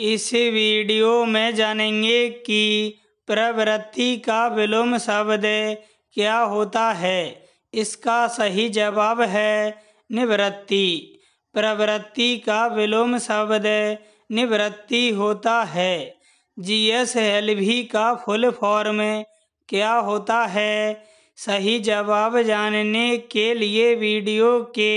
इस वीडियो में जानेंगे कि प्रवृत्ति का विलोम शब्द क्या होता है इसका सही जवाब है निवृत्ति प्रवृत्ति का विलोम शब्द निवृत्ति होता है जी एस एल वी का फुल फॉर्म क्या होता है सही जवाब जानने के लिए वीडियो के